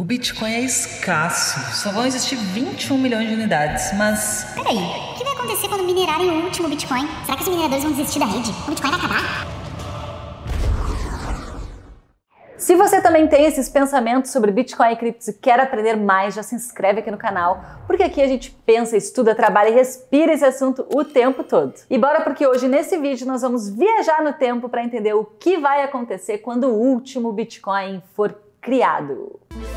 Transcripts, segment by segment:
O Bitcoin é escasso, só vão existir 21 milhões de unidades, mas. Peraí, o que vai acontecer quando minerarem o último Bitcoin? Será que os mineradores vão desistir da rede? O Bitcoin vai acabar? Se você também tem esses pensamentos sobre Bitcoin e criptos e quer aprender mais, já se inscreve aqui no canal, porque aqui a gente pensa, estuda, trabalha e respira esse assunto o tempo todo. E bora porque hoje nesse vídeo nós vamos viajar no tempo para entender o que vai acontecer quando o último Bitcoin for criado. Música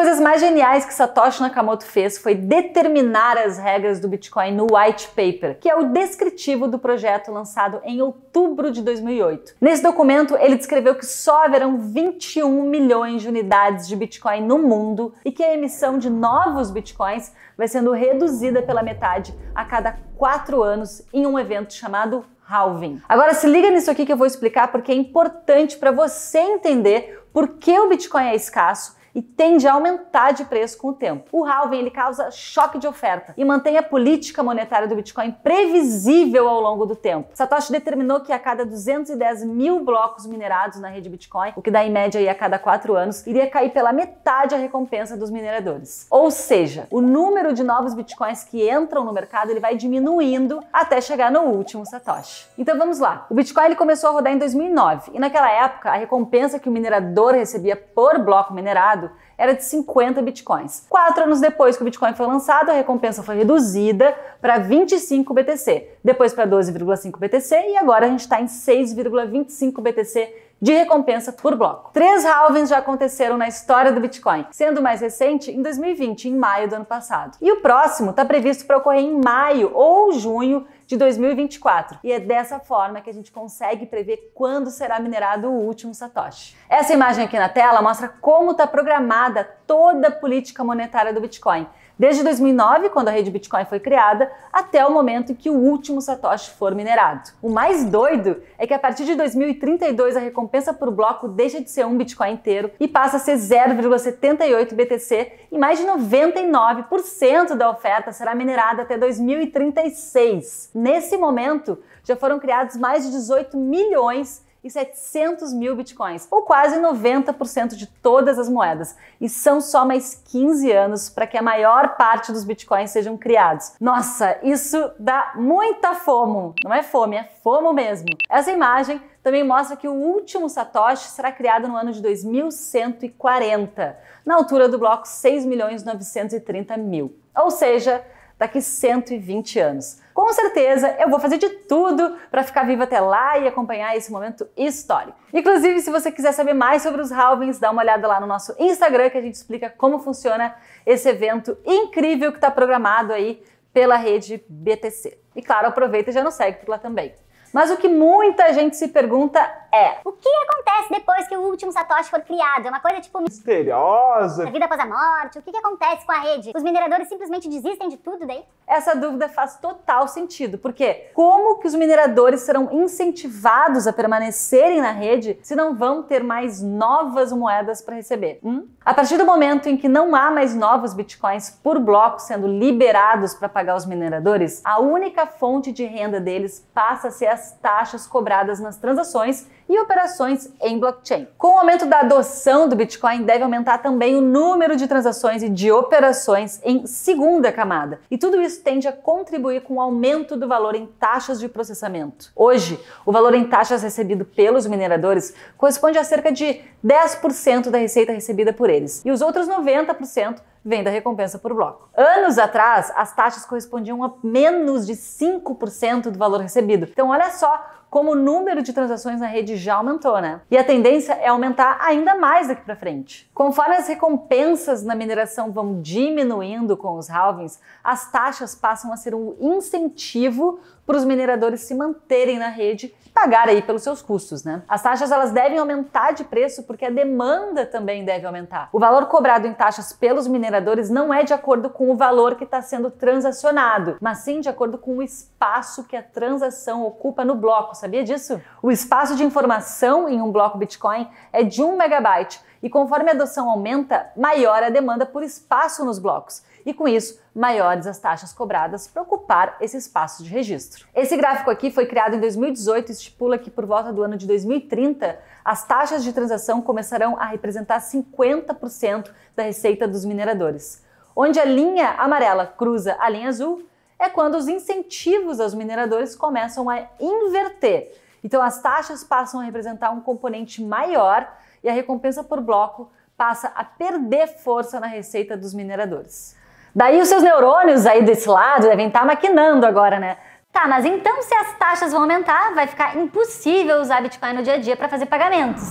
coisas mais geniais que Satoshi Nakamoto fez foi determinar as regras do Bitcoin no White Paper, que é o descritivo do projeto lançado em outubro de 2008. Nesse documento, ele descreveu que só haverão 21 milhões de unidades de Bitcoin no mundo e que a emissão de novos Bitcoins vai sendo reduzida pela metade a cada quatro anos em um evento chamado halving. Agora se liga nisso aqui que eu vou explicar porque é importante para você entender por que o Bitcoin é escasso e tende a aumentar de preço com o tempo. O halving ele causa choque de oferta e mantém a política monetária do Bitcoin previsível ao longo do tempo. Satoshi determinou que a cada 210 mil blocos minerados na rede Bitcoin, o que dá em média a cada quatro anos, iria cair pela metade a recompensa dos mineradores. Ou seja, o número de novos Bitcoins que entram no mercado ele vai diminuindo até chegar no último Satoshi. Então vamos lá. O Bitcoin ele começou a rodar em 2009 e naquela época a recompensa que o minerador recebia por bloco minerado era de 50 bitcoins. Quatro anos depois que o Bitcoin foi lançado, a recompensa foi reduzida para 25 BTC, depois para 12,5 BTC e agora a gente está em 6,25 BTC de recompensa por bloco. Três halvings já aconteceram na história do Bitcoin, sendo mais recente em 2020, em maio do ano passado. E o próximo está previsto para ocorrer em maio ou junho de 2024. E é dessa forma que a gente consegue prever quando será minerado o último satoshi. Essa imagem aqui na tela mostra como está programada toda a política monetária do Bitcoin desde 2009, quando a rede Bitcoin foi criada, até o momento em que o último Satoshi for minerado. O mais doido é que a partir de 2032 a recompensa por bloco deixa de ser um Bitcoin inteiro e passa a ser 0,78 BTC e mais de 99% da oferta será minerada até 2036. Nesse momento, já foram criados mais de 18 milhões e 700 mil bitcoins, ou quase 90% de todas as moedas. E são só mais 15 anos para que a maior parte dos bitcoins sejam criados. Nossa, isso dá muita fomo! Não é fome, é fomo mesmo. Essa imagem também mostra que o último Satoshi será criado no ano de 2140, na altura do bloco 6 milhões 930 mil. Ou seja, daqui 120 anos. Com certeza eu vou fazer de tudo para ficar viva até lá e acompanhar esse momento histórico. Inclusive, se você quiser saber mais sobre os halvings, dá uma olhada lá no nosso Instagram que a gente explica como funciona esse evento incrível que está programado aí pela rede BTC. E claro, aproveita e já nos segue por lá também. Mas o que muita gente se pergunta é. O que acontece depois que o último Satoshi for criado? É uma coisa tipo. Misteriosa. A vida após a morte. O que, que acontece com a rede? Os mineradores simplesmente desistem de tudo daí? Essa dúvida faz total sentido, porque como que os mineradores serão incentivados a permanecerem na rede se não vão ter mais novas moedas para receber? Hum? A partir do momento em que não há mais novos bitcoins por bloco sendo liberados para pagar os mineradores, a única fonte de renda deles passa a ser as taxas cobradas nas transações e operações em blockchain. Com o aumento da adoção do Bitcoin, deve aumentar também o número de transações e de operações em segunda camada. E tudo isso tende a contribuir com o aumento do valor em taxas de processamento. Hoje, o valor em taxas recebido pelos mineradores corresponde a cerca de 10% da receita recebida por eles, e os outros 90% vem da recompensa por bloco. Anos atrás, as taxas correspondiam a menos de 5% do valor recebido. Então, olha só como o número de transações na rede já aumentou, né? E a tendência é aumentar ainda mais daqui para frente. Conforme as recompensas na mineração vão diminuindo com os halvings, as taxas passam a ser um incentivo para os mineradores se manterem na rede pagar aí pelos seus custos, né? As taxas elas devem aumentar de preço porque a demanda também deve aumentar. O valor cobrado em taxas pelos mineradores não é de acordo com o valor que está sendo transacionado, mas sim de acordo com o espaço que a transação ocupa no bloco. Sabia disso? O espaço de informação em um bloco Bitcoin é de 1 megabyte e conforme a adoção aumenta, maior a demanda por espaço nos blocos e, com isso, maiores as taxas cobradas para ocupar esse espaço de registro. Esse gráfico aqui foi criado em 2018 e estipula que, por volta do ano de 2030, as taxas de transação começarão a representar 50% da receita dos mineradores. Onde a linha amarela cruza a linha azul, é quando os incentivos aos mineradores começam a inverter. Então, as taxas passam a representar um componente maior e a recompensa por bloco passa a perder força na receita dos mineradores. Daí os seus neurônios aí desse lado devem estar tá maquinando agora, né? Tá, mas então se as taxas vão aumentar, vai ficar impossível usar Bitcoin no dia a dia para fazer pagamentos.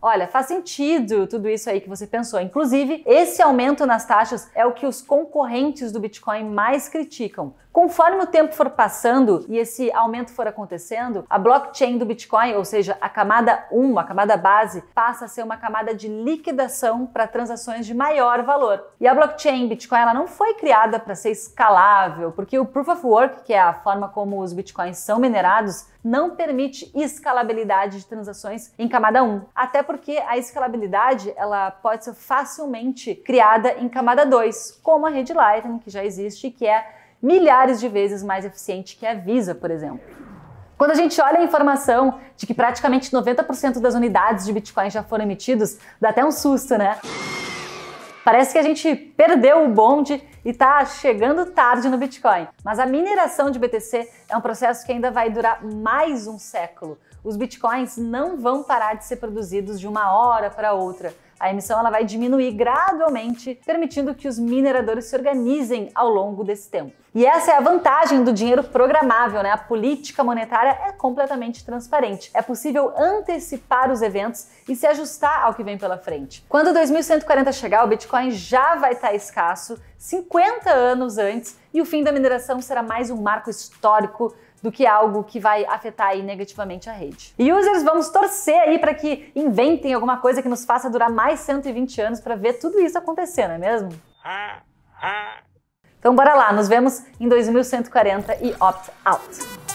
Olha, faz sentido tudo isso aí que você pensou. Inclusive, esse aumento nas taxas é o que os concorrentes do Bitcoin mais criticam. Conforme o tempo for passando e esse aumento for acontecendo, a blockchain do Bitcoin, ou seja, a camada 1, a camada base, passa a ser uma camada de liquidação para transações de maior valor. E a blockchain Bitcoin ela não foi criada para ser escalável, porque o Proof of Work, que é a forma como os Bitcoins são minerados, não permite escalabilidade de transações em camada 1, até porque a escalabilidade ela pode ser facilmente criada em camada 2, como a rede Lightning que já existe, que é milhares de vezes mais eficiente que a Visa, por exemplo. Quando a gente olha a informação de que praticamente 90% das unidades de Bitcoin já foram emitidas, dá até um susto, né? Parece que a gente perdeu o bonde e está chegando tarde no Bitcoin. Mas a mineração de BTC é um processo que ainda vai durar mais um século. Os bitcoins não vão parar de ser produzidos de uma hora para outra. A emissão ela vai diminuir gradualmente, permitindo que os mineradores se organizem ao longo desse tempo. E essa é a vantagem do dinheiro programável, né? A política monetária é completamente transparente. É possível antecipar os eventos e se ajustar ao que vem pela frente. Quando 2140 chegar, o Bitcoin já vai estar tá escasso 50 anos antes e o fim da mineração será mais um marco histórico do que algo que vai afetar aí negativamente a rede. E users, vamos torcer aí para que inventem alguma coisa que nos faça durar mais 120 anos para ver tudo isso acontecer, não é mesmo? Então bora lá, nos vemos em 2140 e opt out.